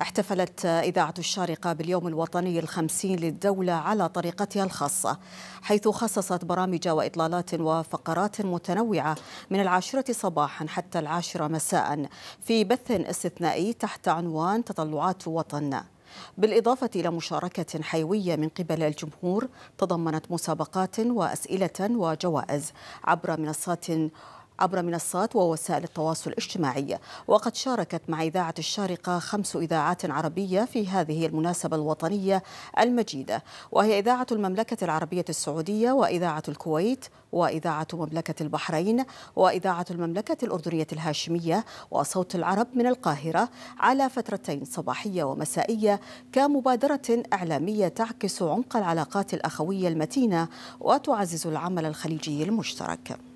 احتفلت إذاعة الشارقة باليوم الوطني الخمسين للدولة على طريقتها الخاصة حيث خصصت برامج وإطلالات وفقرات متنوعة من العاشرة صباحا حتى العاشرة مساء في بث استثنائي تحت عنوان تطلعات وطن بالإضافة إلى مشاركة حيوية من قبل الجمهور تضمنت مسابقات وأسئلة وجوائز عبر منصات عبر منصات ووسائل التواصل الاجتماعي وقد شاركت مع إذاعة الشارقة خمس إذاعات عربية في هذه المناسبة الوطنية المجيدة وهي إذاعة المملكة العربية السعودية وإذاعة الكويت وإذاعة مملكة البحرين وإذاعة المملكة الأردنية الهاشمية وصوت العرب من القاهرة على فترتين صباحية ومسائية كمبادرة إعلامية تعكس عمق العلاقات الأخوية المتينة وتعزز العمل الخليجي المشترك